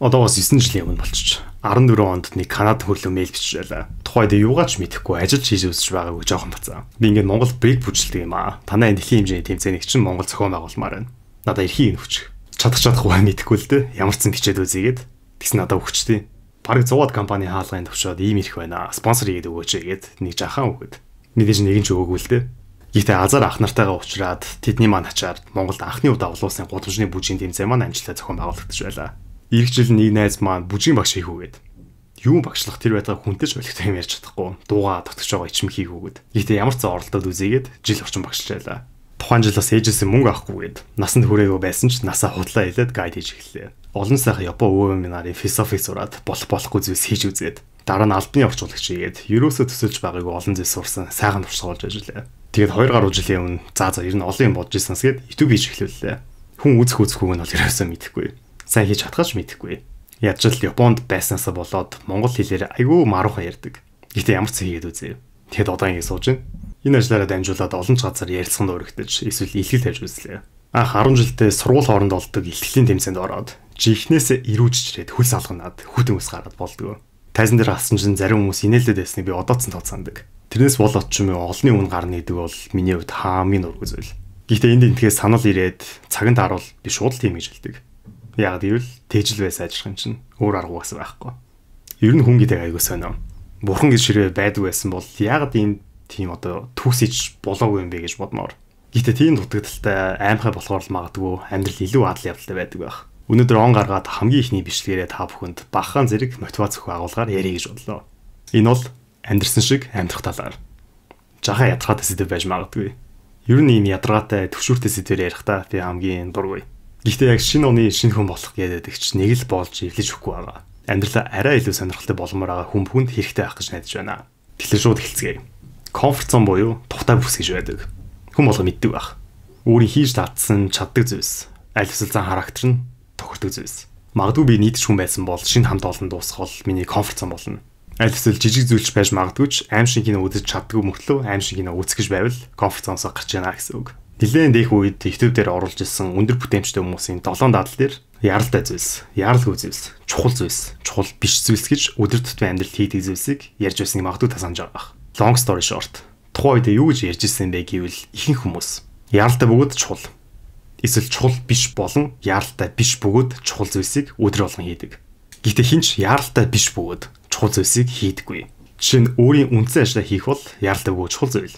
одоо бас 9 жилийн өмнө болчих. 14 онд нэг Канада хөлөө мэйл биччихлээ. Тухайд юугаач мэдэхгүй ажил хийж үзэж байгаагүй жоохон бацаа. Би ингээд Монгол брейк бүжлдэг юм аа. Танай дэлхийн хэмжээний тэмцээний чинь Монгол зохион байгуулмаар байна. Надаа эрхийн өвч. Чадах чадахгүй мэдэхгүй л дээ. Ямар ч зэн бичээд үзьгээд. Тэгс надаа өгчтэй. Бараг 100-аад компани хаалгын төвчөөд ийм их байна. Спонсор хийгээд өгөөч гэгээд нэг жахаан өгöd. Мэдээж нэг нь ч өгөөгүй л дээ. Гэхдээ азар ах нартайгаа уулзраад тэдний маань ачаар Монголд анхны удаа улуусын гудамжны бүжгийн тэмцээн маань амжилттай зохион байгуулагдаж байлаа. Ирэх жил нэг найз маань бүжгийн багш хийх үгээд юу багшлах тэр байтгаа хүнтэй ч болихтой юм ярьж чадахгүй дууга татгч байгаа ичим хийх үгээд. Гэхдээ ямар ч зэн оролдоод үзээгээд жил орчим багшлаалаа. Тухайн жил бас ээжээс мөнгө авахгүйгээд насанд хүрээгүй байсан ч насаа худлаа хэлээд гайд хийж эхэллээ. Олон сайхан Япон өвөө минарын философи сураад болох болохгүй зүйлс хийж үзээд дараа нь албаны орчуулагч хийгээд ерөөсөө төсөлж байгаагүй олон зүйлс сурсан сайхан туршлагалж ажиллаа. Тэгээд 2 гаруй жилийн өмнө заа за ер нь олон юм бодож ирсэнс гээд YouTube хийж эхлүүллээ. Хүн үзэх үзэхгүйг нь бол ерөөсөө мэдэхгүй сайн хийж чадхаж мэдэхгүй. Яаж л Японд байснасаа болоод монгол хэлээр айгүй маруухан ярьдаг. Гэтэ ямар ч хийгээд үзье. Тэгэд одоо ингэ сууж байна. Энэ ажлаараа дамжуулаад олон ч газар ярилцсанд өргөдөж эсвэл илтгэл тавьж үзлээ. Анх 10 жилдээ сургууль хооронд олддог илтгэлийн тэмцээнд ороод жихнээсээ ирүүжчрээд хүл салганаад хүүтэн ус гараад болдгоо. Тайзан дээр алсан чинь зарим хүмүүс инээлдэд байсныг би одооцсон тооцоонддаг. Тэрнээс болоод ч юм уу олонний өмнө гарна гэдэг бол миний хувьд хаамийн нүргүй зүйл. Гэхдээ энд энтгэс санал ирээд цагт харуул би шууд л тийм гэж хэлдэг. Яг гэвэл тэжил байсан ажил юм чинь өөр арга бас байхгүй. Ер нь хүн гэдэг айгуу сонио. Бурхан гэж ширээ байдгүй байсан бол яг ийм тийм одоо түүсэж болоогүй юм бэ гэж бодмоор. Гэтэ тийм дутагдaltaй аимхай болохоор л магадгүй амьдрал илүү адал явдалтай байдаг байх. Өнөөдөр он гаргаад хамгийн ихний бичлэгээрээ та бүхэнд бахаан зэрэг мотивац өгөх агуулгаар ярих гэж бодлоо. Энэ бол амьдрсан шиг амьдрах талаар. Жахаа ядрахад сэтэв байж магадгүй. Ер нь ийм ядрагатай төвшүүртэй сэдвээр ярих та би хамгийн дургүй. Гэхдээ яг шинэ оны шинэ хүн болох гэдэг чинь нэг л болж эвлэж өгөхгүй байгаа. Амьдралаа арай илүү сонирхолтой болмоор байгаа хүн бүхэнд хэрэгтэй байх гэж найдаж байна. Тэгэхээр шууд эхэлцгээе. Комфорт зон буюу тухтай бүс гэж байдаг. Хүн болго мэддэг байх. Өөрийн хийж татсан чаддаг зүйлс, аль эсвэл зан характер нь тохирдог зүйлс. Магадгүй би нийт хүн байсан бол шинэ хамт олон дуусах бол миний комфорт зон болно. Аль эсвэл жижиг зүйлч байж магадгүй ч аим шингийн өөдөж чаддгүй мөртлөө аим шингийн өөцгөж байвал комфорт зонсоо гарч яана гэсэн үг нэлээд дэх үед YouTube дээр оруулж ирсэн өндөр бүтээмжтэй хүмүүсийн 7 дадал дээр яралтай зүйлс, яралгүй зүйлс, чухал зүйлс, чухал биш зүйлс гэж өдөр тутмын амьдралд хийдэг зүйлсийг ярьж байсныг магадгүй та санаж байгаа. Long story short. Тухайн үед юу гэж ярьж ирсэн бэ гэвэл ихэнх хүмүүс яралтай бөгөөд чухал. Эсвэл чухал биш болон яралтай биш бөгөөд чухал зүйлсийг өдөр болгон хийдэг. Гэхдээ хинч яралтай биш бөгөөд чухал зүйлсийг хийдэггүй. Жишээ нь өөрийн үндсэн ажлаа хийх бол яралтай бөгөөд чухал зүйл.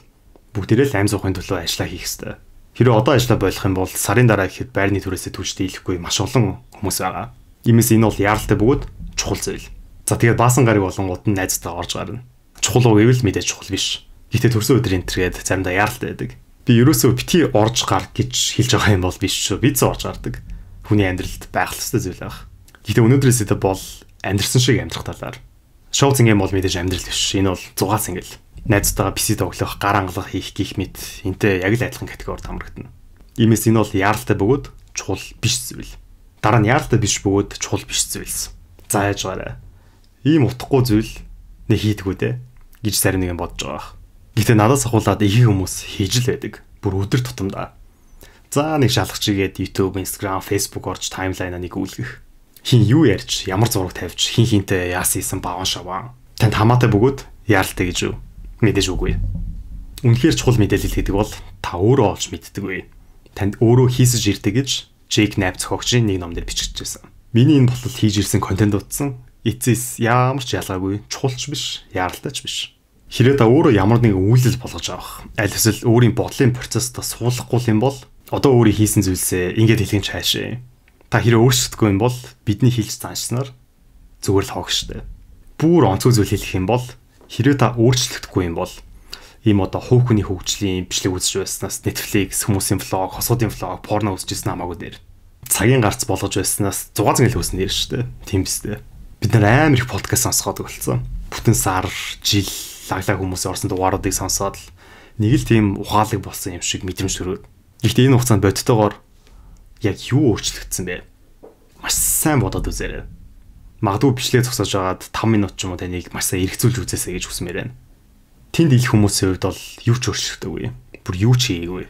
Бүгдээрээ л амь суухын төлөө ажлаа хийх ёстой Хэрэв одоо ажилла болох юм бол сарын дараа гэхэд байрны түрээсээ түлж дийлэхгүй маш олон хүмүүс байгаа. Иймээс энэ бол яаралтай бөгөөд чухал зүйл. За тэгээд баасан гарыг болонгууд нь найзтайгаа орж гарна. Чухал уу гэвэл мэдээж чухал биш. Гэтэ төрсөн өдөр энэ төргээд заримдаа яаралтай байдаг. Би ерөөсөө бити орж гар гэж хэлж байгаа юм бол биш шүү. Би зөв орж гардаг. Хүний амьдралд байх ёстой зүйл байх. Гэтэ өнөөдрөөсөө бол амьдрсан шиг амьдрах талаар. Шоу зингэм бол мэдээж амьдрал биш. Энэ бол зугаас ингээл найзтайгаа PC тоглох, гар ангалах хийх гих мэт энтэй яг л адилхан категорид хамрагдана. Иймээс энэ бол яаралтай бөгөөд чухал биш зүйл. Дараа нь яаралтай биш бөгөөд чухал биш зүйлс. За яаж гараа. Ийм утгагүй зүйл нэг хийдгүү дээ гэж зарим нэгэн бодож байгаа. Гэтэ надаас ахуулаад их хүмүүс хийж л байдаг. Бүр өдөр тутамдаа. За нэг шалгач игээд YouTube, Instagram, Facebook орж таймлайнаа нэг үүлгэх. Хин юу ярьж, ямар зураг тавьж, хин хинтэй яасан юм бааван шаваа. Танд хамаатай бөгөөд яаралтай гэж юу? мэдээж үгүй. Үнэхээр чухал мэдээлэл гэдэг бол та өөрөө олж мэддэггүй. Танд өөрөө хийсэж ирдэг гэж Джейк Найп зохиогчийн нэг номдэр бичигдсэн. Миний энэ болол хийж ирсэн контент утсан эцэс ямар ч ялгаагүй чухалч биш, яаралтайч биш. Хэрвээ та өөрөө ямар нэгэн үйлдэл болгож авах, аль эсвэл өөрийн бодлын процесстаа суулгахгүй юм бол одоо өөрийн хийсэн зүйлсээ ингэж хэлэх нь чаашаа. Та хэрвээ өөрсдөггүй юм бол бидний хэлж заншсанаар зүгээр л хоогштой. Бүүр онцгой зүйл хэлэх юм бол Хэрвээ та өөрчлөгдөхгүй юм бол ийм одоо хувь хүний хөгжлийн бичлэг үзэж байснаас Netflix, хүмүүсийн влог, хосуудын влог, порно үзэж байсан хамаагүй дээр цагийн гарц болгож байснаас 6 зангил хөөс нэр шүү дээ. Тийм биз дээ. Бид нар амар их подкаст сонсгоод болсон. Бүтэн сар, жил лаглаа хүмүүсийн орсон дугааруудыг сонсоод л нэг л тийм ухаалаг болсон юм шиг мэдрэмж төрөөд. Гэхдээ энэ хугацаанд бодтойгоор яг юу өөрчлөгдсөн бэ? Маш сайн бодоод үзээрэй магадгүй бичлэгээ зогсоож агаад 5 минут ч юм уу таныг маш сайн эргцүүлж үзээсэй гэж хүсмээр байна. Тэнд их хүмүүсийн хувьд бол юу ч өөрчлөгдөөгүй. Бүр юу ч хийгээгүй.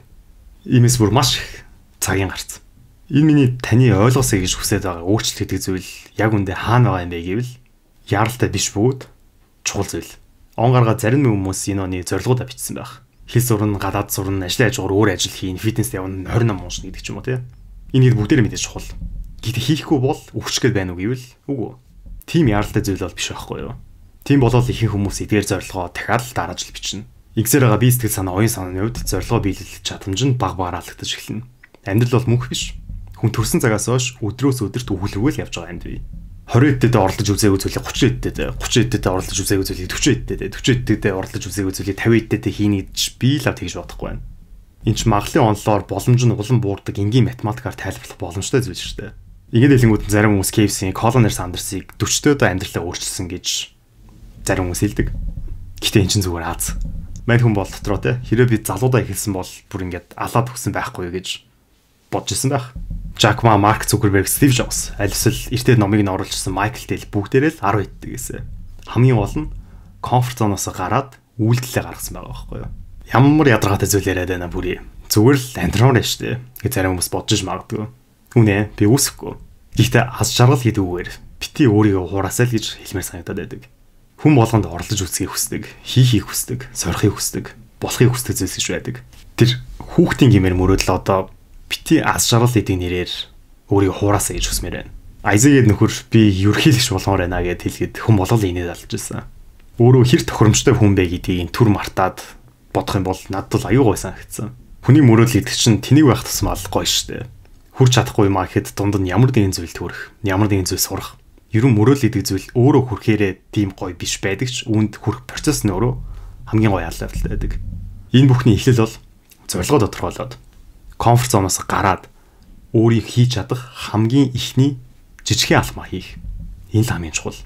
Иймээс бүр маш их цагийн гарц. Энэ миний таны ойлгосыг гэж хүсэж байгаа өөрчлөлт гэдэг зүйл яг үндэ хаана байгаа юм бэ гэвэл яралтай биш бөгөөд чухал зүйл. Он гаргаа зарим хүмүүс энэ оны зорилгоудаа бичсэн байх. Хэл сурна, гадаад сурна, ажлын ажгаар өөр ажил хийн, фитнес явна, 28 уушна гэдэг ч юм уу тий. Энэ бүгдээр мэдээж чухал. Гэтэ хийхгүй бол өвчгөл байна уу гэвэл үгүй. Тим яралтай зүйл бол биш байхгүй юу? Тийм болол ихэнх хүмүүс эдгээр зорилгоо дахиад л дараа жил бичнэ. Игсээр байгаа бие сэтгэл санаа оюун санааны хувьд зорилгоо биелүүлэх чадамж нь баг багаалагдаж эхэлнэ. Амьдрал бол мөнх биш. Хүн төрсэн цагаас хойш өдрөөс өдөрт үхэл үгэл явж байгаа юм бий. 20 эдтэд оролдож үзээгүй зүйлийг 30 эдтэд 30 эдтэд оролдож үзээгүй зүйлийг 40 эдтэд 40 эдтэд оролдож үзээгүй зүйлийг 50 эдтэд хийнэ гэж би л тэгж бодохгүй байна. Энд ч маглын онлоор боломж нь улам буурдаг энгийн математикаар тайлбарлах боломжтой зүйл шүү дээ. Ингээд хэлэнгүүд зарим хүмүүс KFC-ийн Coloners Anderson-ыг 40 дэх амьдралаа өөрчилсөн гэж зарим хүмүүс хэлдэг. Гэтэ эн чинь зүгээр Аз. Мань хүн бол дотроо те хэрэв би залуудаа ихэлсэн бол бүр ингээд алаад өгсөн байхгүй гэж бодж исэн байх. Jack Ma, Mark Zuckerberg, Steve Jobs аль эсвэл эртний номыг нь оруулжсэн Michael Dell бүгдээрээ л 10 хэддэг гэсэн. Хамгийн гол нь комфорт зоноос гараад үйлдэлээ гаргасан байгаа байхгүй юу? Ямар ядаргаатай зүйл яриад байна бүрий. Зүгээр л антромор шүү дээ. Гэ зарим хүмүүс бодож магадгүй. Үнэ би үсэхгүй. Гэхдээ аз жаргал хийдгүүгээр бити өөрийгөө хураасай л гэж хэлмээр санагдаад байдаг. Хүн болгонд оролдож үсгийг хүсдэг, хийхийг хүсдэг, сорихыг хүсдэг, болохыг хүсдэг зүйлс гэж байдаг. Тэр хүүхдийн гимээр мөрөөдөл одоо бити аз жаргал гэдэг нэрээр өөрийгөө хураасай гэж хүсмээр байна. Айзегэд нөхөр би ерхийлэгч болгоор байна гэд хэлгээд хүн болол инээд алж ирсэн. Өөрөө хэр тохиромжтой хүн бэ гэдгийг түр мартаад бодох юм бол надад л аюу гойсан хэвчсэн. Хүний мөрөөдөл гэдэг чинь тэнийг байх тусмал гоё штэ хүрч чадахгүй маа гэхэд дунд нь ямар нэгэн зүйл төрөх, ямар нэгэн зүйл сурах. Ерөн мөрөөл идэг зүйл өөрөө хүрхээрээ тийм гоё биш байдаг ч үүнд хүрх процесс нь өөрөө хамгийн гоё ялтай байдаг. Энэ бүхний эхлэл бол зорилгоо тодорхойлоод комфорт зоноос гараад өөрийг хийж чадах хамгийн ихний жижигхэн алхмаа хийх. Энэ л хамгийн чухал.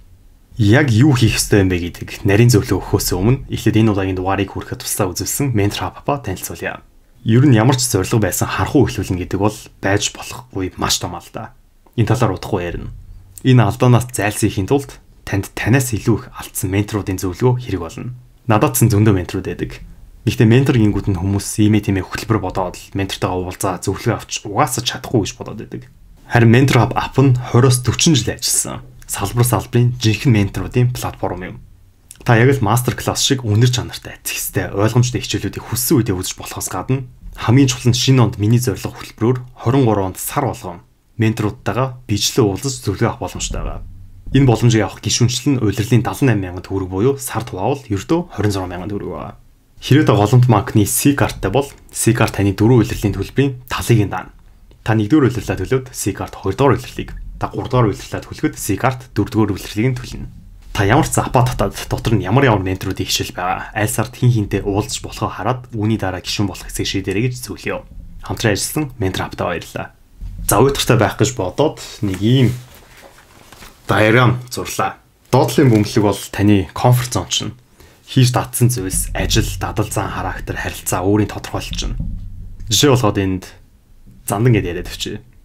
Яг юу хийх ёстой юм бэ гэдэг нарийн зөвлөгөө өгөхөөс өмнө эхлээд энэ удаагийн дугаарыг хүрэхэд туслаа үзүүлсэн Mentor Papa танилцуулъя ер нь ямар ч зориг байсан харахуу эхлүүлнэ гэдэг бол байж болохгүй маш том алдаа. Энэ талаар удахгүй ярина. Энэ алдаанаас зайлсан ихийн тулд танд танаас илүү их алдсан менторуудын зөвлөгөө хэрэг болно. Надаадсан зөндөө менторууд байдаг. Гэхдээ ментор гингүүд нь хүмүүс иймээ тиймээ хөтөлбөр бодоод ментортойгоо уулзаа зөвлөгөө авч угаасаа чадахгүй гэж бодоод байдаг. Харин Mentor Hub app нь 20-40 жил ажилласан. Салбар салбарын жинхэнэ менторуудын платформ юм. Та яг л мастер класс шиг үнэр чанартай, зэгстэй, ойлгомжтой хичээлүүдийг хүссэн үедээ үзэж болохоос гадна хамгийн чухал нь шинэ онд миний зорилго хөтөлбөрөөр 23 онд сар болгон менторуудтайгаа бичлээ уулзаж зөвлөгөө авах боломжтой байгаа. Энэ боломжийг авах гишүүнчлэл нь улирлын 78000 төгрөг буюу сард хуваавал ердөө 26000 төгрөг байгаа. Хэрвээ та голомт банкны C карттай бол C карт таны дөрвөн улирлын төлбөрийн талыг нь даана. Та 1-р улирлаа төлөөд C карт 2-р улирлыг, та 3-р улирлаа төлөхөд C карт 4-р улирлыг нь төлнө та ямар ч апа дотор нь ямар ямар нэнтрүүдийн хичээл байгаа. Аль сард хин хинтэй уулзч болохоо хараад үүний дараа гişүн болох хэсэг шийдэрэй гэж зөвлөё. Хамтран ажилласан ментор аптаа баярлаа. За уйтартай байх гэж бодоод нэг ийм диаграм зурлаа. Доотлын бөмбөлөг бол таны комфорт зон чинь. Хийж татсан зүйлс, ажил, дадал зан характер, харилцаа өөрийн тодорхойлол чинь. Жишээ болгоод энд зандан гэдээ яриад өчөө.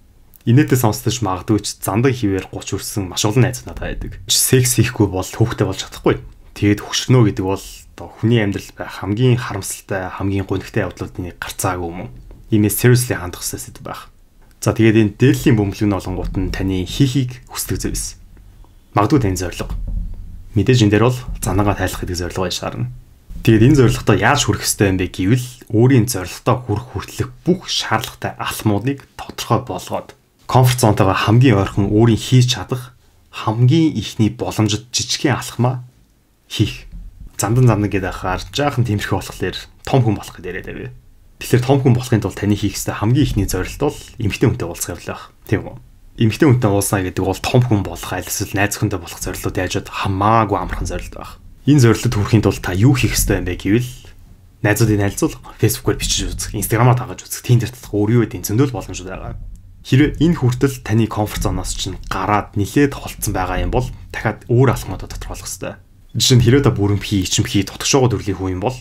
Инээдээ сонсдож магадгүй ч зандаг хിവэр 30 хүрсэн маш олон найз надад байдаг. Секс хийхгүй бол хүүхдтэй болж чадахгүй. Тэгэд хөшрнөө гэдэг бол оо хүний амьдрал байх хамгийн харамсалтай, хамгийн гонхтой явдлуудын гарцаагүй юм. Иймээс seriously хандах сэсэд байх. За тэгээд энэ дээллийн бөмбөлгийн олонгууд нь таны хийхийг хүсдэг зүйлс. Магадгүй тань зориг. Мэдээж энэ дээр бол занагаа тайлах гэдэг зорилгоо яшаарна. Тэгээд энэ зорилготой яаж хүрэх ёстой юм бэ гэвэл өөрийн зорилготой хүрэх хүртэлх бүх шаардлагатай алхмуудыг тодорхой болгоод комфорт зонтойгоо хамгийн ойрхон өөрийн хийж чадах хамгийн ихний боломжит жижигхэн алхмаа хийх. Зандан зандан гэдэг ахаар жаахан тиймэрхүү болохлээр том хүн болох гэдэг яриад авъя. Тэгэхээр том хүн болохын тулд таны хийх ёстой хамгийн ихний зорилт бол эмгтэн хүнтэй уулзах явлах. Тийм үү? Эмгтэн хүнтэй уулзна гэдэг бол том хүн болох аль эсвэл найз хүнтэй болох зорилтууд яаж хамаагүй амархан зорилт байх. Энэ зорилтод хүрэхин тулд та юу хийх ёстой юм бэ гэвэл найзуудыг найзуул, фейсбүүкээр бичиж үзэх, инстаграмаар дагаж үзэх, тиндер татах өөр юу гэдэг зөндөл боломжууд байгаа. Хэрвээ энэ хүртэл таны комфорт зоноос чинь гараад нилээд холцсон байгаа юм бол дахиад өөр алхмуудаа тодорхойлох хэрэгтэй. Жишээ нь хэрвээ та бүрэн хий, ичим хий, тотгошоогоо төрлийн хүн юм бол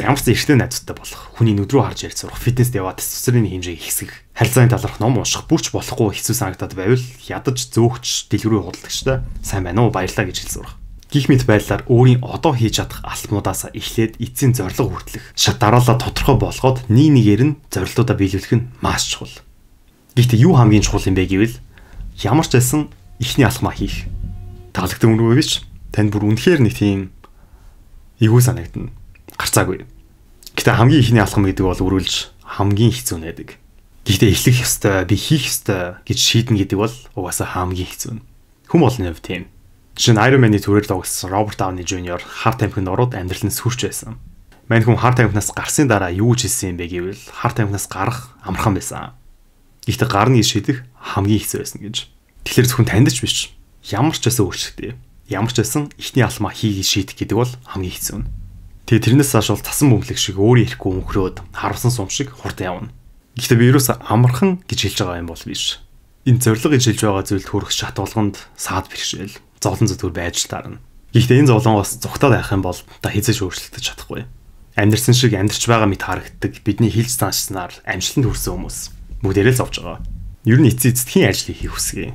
ямар ч эртний найзуудтай болох, хүний нүдрүү харж ярь сурах, фитнест яваад цэцэрийн хэмжээг ихсэх, харилцааны талаарх ном унших бүрч болохгүй хэцүү санагдаад байвал ядаж зөөгч, дэлгэрүү худалдагчтай сайн байна уу, баярлалаа гэж хэл сурах. Гих мэд байдлаар өөрийн одоо хийж чадах алхмуудаас эхлээд эцсийн зорилго хүртэлх шат дараалал тодорхой болгоод нэг нэгээр нь зорилтуудаа биелүүлэх нь маш чухал. Гэхдээ юу хамгийн чухал юм бэ гэвэл ямар ч байсан ихний алхмаа хийх. Таалагдсан үнэгүй биш. Танд бүр үнэхээр нэг тийм эвгүй санагдана. Гарцаагүй. Гэхдээ хамгийн ихний алхам гэдэг бол үргэлж хамгийн хэцүү нэдэг. Гэхдээ эхлэх ёстой, би хийх ёстой гэж шийднэ гэдэг бол угаасаа хамгийн хэцүү нь. Хүм олонны хувь тийм. Жишээ нь Iron Man-ийн төрөл тоглосон Роберт Дауни Jr. хар тамхинд ороод амьдрал нь сүрч байсан. Мань хүн хар тамхинаас гарсны дараа юу ч хийсэн юм бэ гэвэл хар тамхинаас гарах амархан байсан Гэхдээ гарны шийдэх хамгийн хэцүү байсан гэж. Тэгэхээр зөвхөн танд ч биш. Ямар ч байсан өөрчлөлттэй. Ямар ч байсан ихний алмаа хийгээ шийдэх гэдэг бол хамгийн хэцүү нь. Тэгээ тэрнээс хаш бол тасан бөмбөлөг шиг өөрөө ирэхгүй өмхрөөд харавсан сум шиг хурд явна. Гэхдээ би юуроос амархан гэж хэлж байгаа юм бол биш. Энэ зориг гэж хэлж байгаа зүйлд хүрэх шат болгонд саад бэрхшээл, зовлон зүтгүүр байж таарна. Гэхдээ энэ зовлон бас зүгтаа байх юм бол та хязгаарч өөрчлөлтөж чадахгүй. Амьдрсан шиг амьдрч байгаа мэт харагддаг бидний хилж цаашлснаар амжилтанд хүрсэн хүмүүс бүгдээрээ л зовж байгаа. Ер нь эцээ эцэд хин ажлыг хийх хүсгэ.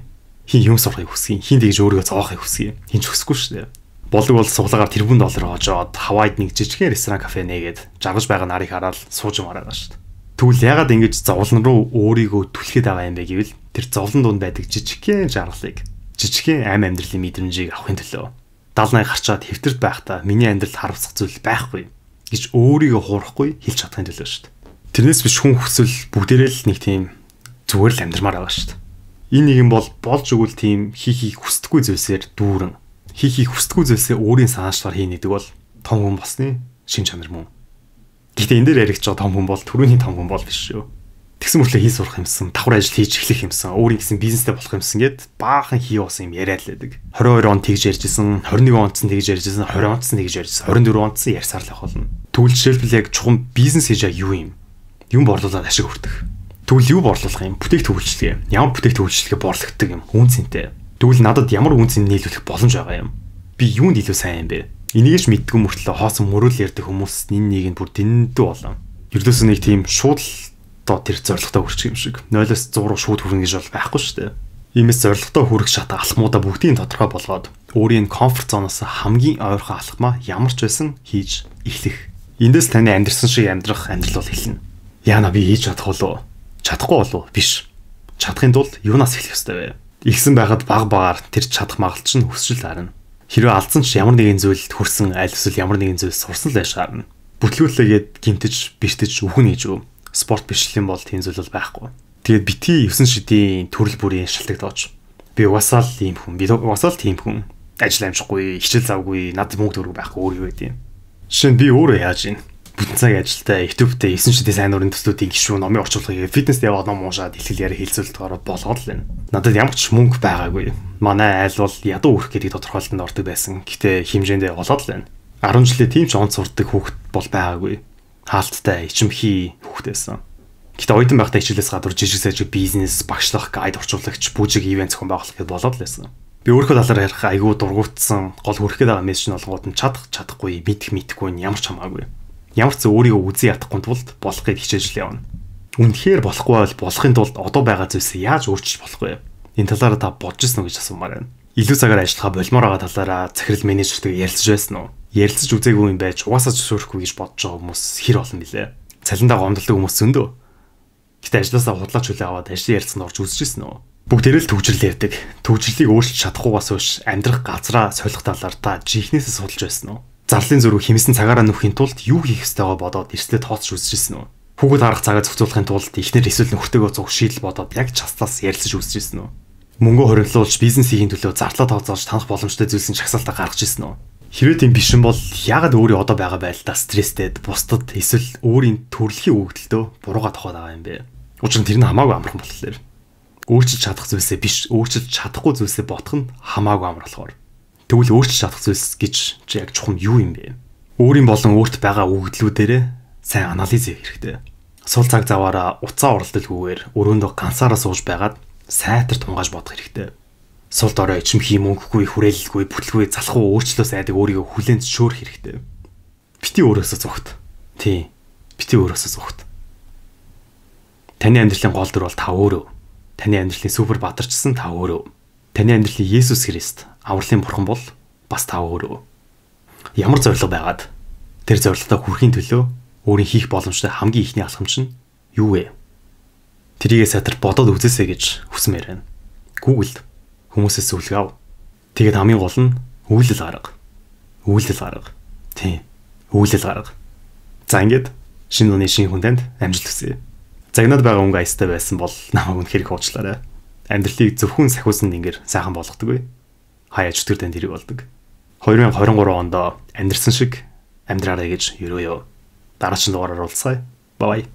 Хин юм сурахыг хүсгэ. Хин тэгж өөрийгөө зоохыг хүсгэ. Хин ч хүсэхгүй шүү дээ. Болог бол суглаагаар тэрбум доллар оожоод Хавайд нэг жижигхэн ресторан кафе нээгээд жаргаж байгаа нарыг хараад сууж мараагаа шүү дээ. Тэгвэл ягаад ингэж зовлон руу өөрийгөө түлхээд аваа юм бэ гэвэл тэр зовлон дунд байдаг жижигхэн жаргалыг жижигхэн ам амьдралын мэдрэмжийг авахын төлөө далнаа гарчаад хэвтэрт байхдаа миний амьдралд харамсах зүйл байхгүй гэж өөрийгөө хуурахгүй хэлж чадахын төлөө шүү дээ. Тэрнээс биш хүн хүсэл бүгдээрээ л нэг тийм зүгээр л амьдрмаар байгаа шүү дээ. Энэ нэг юм бол болж өгвөл тийм хийх хийх хүсдэггүй зүйлсээр дүүрэн хийх хийх хүсдэггүй зүйлсээ өөрийн санаачлаар хийнэ гэдэг бол том хүн болсны шин чанар мөн. Гэхдээ энэ дээр яригч байгаа том хүн бол түрүүний том хүн бол биш шүү. Тэгсэн мөртлөө хий сурах юмсан, давхар ажил хийж эхлэх юмсан, өөрийн гэсэн бизнестэй болох юмсан гэд баахан хий уусан юм яриа л байдаг. 22 он тэгж ярьжсэн, 21 онд ч тэгж ярьжсэн, 20 онд ч тэгж ярьжсэн, 24 онд ч ярьсаар л байх болно. Түгэл жишээлбэл яг чухам бизнес хийж байгаа юу юм? юм борлуулад ашиг хүртэх. Тэгвэл юу борлуулах юм? Бүтээгт хөгжлөлгээ. Ямар бүтээгт хөгжлөлгээ борлогддог юм? Үнцэнтэй. Тэгвэл надад ямар үнцэн нийлүүлэх боломж байгаа юм? Би юунд илүү сайн юм бэ? Энийгч мэдгүй мөртлөө хоосон мөрөөл ярьдаг хүмүүс энэ нэг нь бүр дэндүү болон. Ердөөс нэг тийм шууд одоо тэр зоригтой хүрчих юм шиг. 0-оос 100 шууд хүрнэ гэж бол байхгүй шүү дээ. Иймээс зоригтой хүрэх шат алхмуудаа бүгдийг тодорхой болгоод өөрийн комфорт зоноос хамгийн ойрхон алхмаа ямар ч байсан хийж эхлэх. Эндээс таны амьдрсан шиг амьдрах амьдрал бол эхэлнэ яана би хийж чадах болов чадахгүй болов биш чадахын тулд юунаас эхлэх ёстой вэ ихсэн байхад баг багаар тэр чадах магалт чинь өсчл харна хэрвээ алдсан ч ямар нэгэн зүйлд хүрсэн аль эсвэл ямар нэгэн зүйл сурсан л байж харна бүтлгүүлээгээд гинтэж бэртэж үхэн хийж өг спорт бичлэн бол тийм зүйл бол байхгүй тэгээд бити 9 шидийн төрөл бүрийн шалтгаалж би угаасаа л ийм хүн би угаасаа л тийм хүн ажил амжихгүй хичээл завгүй над мөнгө төрөг байхгүй өөр юу гэдэг юм жишээ нь би өөрөө яаж юм бүтэн цаг ажилдаа YouTube-тэй 9 шидийн сайн урын төслүүдийн гишүүн номын орчуулгыг фитнест яваад ном уушаад ихтгэл яриа хилцүүлдгээр болгоод л байна. Надад ямар ч мөнгө байгаагүй. Манай айл бол ядуу үрх гэдэг тодорхойлолтод ордог байсан. Гэтэ хэмжээндээ олоод л байна. 10 жилээ тийм ч онц сурдаг хүүхэд бол байгаагүй. Хаалттай ичимхий хүүхдээсэн. Гэтэ оюутан байхдаа хичээлээс гадуур жижиг сажиг бизнес, багшлах, гайд орчуулагч, бүжиг ивент зохион байгуулах гэд болоод л байсан. Би өөрөө талаар ярих айгүй дургуутсан гол хүрхэд байгаа мессеж нь олгоод нь чадах чадахгүй мэдэх мэдэхгүй нь ямар ч хамаагүй ямар ч зөв өөрийгөө үгүй ятахгүй тулд болохыг хичээж л явна. Үнэхээр болохгүй бол болохын тулд одоо байгаа зүйлсээ яаж өөрчилж болох вэ? Энэ талаараа та бодж ирсэн үү гэж асуумаар байна. Илүү цагаар ажиллахаа болмоор байгаа талаараа захирал менежертэй ярилцж байсан уу? Ярилцж үзээгүй юм байж угаасаа зөвшөөрөхгүй гэж бодож байгаа хүмүүс хэр олон билээ? Цалиндаа гомдлоо хүмүүс зөндөө. Гэтэ ажлаасаа худлаач хүлээ аваад ажлын ярилцанд орж үзэж ирсэн үү? Бүгдээрээ л төгжрөл ярьдаг. Төгжрлийг өөрчилж чадахгүйгаас үүш амьдрах газраа солих талаар та жихнээсээ судалж байсан уу? зарлын зөрүү хэмсэн цагаараа нүхийн тулд юу хийх ёстойгоо бодоод эрслээ тооцч үзчихсэн үү? Хүүхэд харах цагаа зохицуулахын тулд эхнэр эсвэл нөхдөөгөө зуг шийдэл бодоод яг частаас ярилцаж үзчихсэн үү? Мөнгө хоригдлуулж бизнесийн төлөө зарлаа тооцоолж танах боломжтой зүйлсэн шагсаалтаа гаргаж ирсэн үү? Хэрвээ тийм биш юм бол яагаад өөрийн одоо байгаа байдлаа стресстэйд, бусдад эсвэл өөрийн төрөлхийн өгдөлтөө буруугаа тохоод байгаа юм бэ? Учир нь тэр нь хамаагүй амархан болохоор өөрчилж чадах зүйлсээ биш, өөрчилж чадахгүй зүйлсээ ботох нь хамаагүй амар болохоор тэгвэл өөрчлөж чадах зүйлс гэж чи яг чухам юу юм бэ? Өөрийн болон өөрт байгаа өгөгдлүүдээрээ сайн анализ хийх хэрэгтэй. Сул цаг заваараа уцаа уралдалгүйгээр өрөөндөө ганцаараа сууж байгаад сайтар тунгааж бодох хэрэгтэй. Сул дорой ичимхий мөнгөгүй хүрээлэлгүй бүтлгүй залхуу өөрчлөөс айдаг өөрийгөө хүлэнц шөөрөх хэрэгтэй. Бити өөрөөсөө зүгт. Тийм. Бити өөрөөсөө зүгт. Таны амьдралын гол дүр бол та өөрөө. Таны амьдралын супер бадарчсан та өөрөө. Таны амьдралын Есүс Христ авралын бурхан бол бас та өөрөө. Ямар зориг байгаад тэр зорилготой хүрэхин төлөө өөрийн хийх боломжтой хамгийн ихний алхамч нь юу вэ? Тэрийгээ сатар бодоод үзээсэй гэж хүсмээр байна. Google хүмүүсээс үлгэ ав. Тэгээд хамгийн гол нь үйлдэл гарга. Үйлдэл гарга. Тийм. Үйлдэл гарга. За ингээд шинэ оны шинэ хүндэнд амжилт хүсье. Загнаад байгаа өнгө аястай байсан бол намайг үнэхээр их уучлаарай. Амьдралыг зөвхөн сахиусанд ингэр сайхан болгодоггүй хаяж төр танд хэрэг болдог. 2023 онд амьдрсан шиг амьдраарай гэж ерөөё. Дараагийн дугаараар уулзъя. Бабай.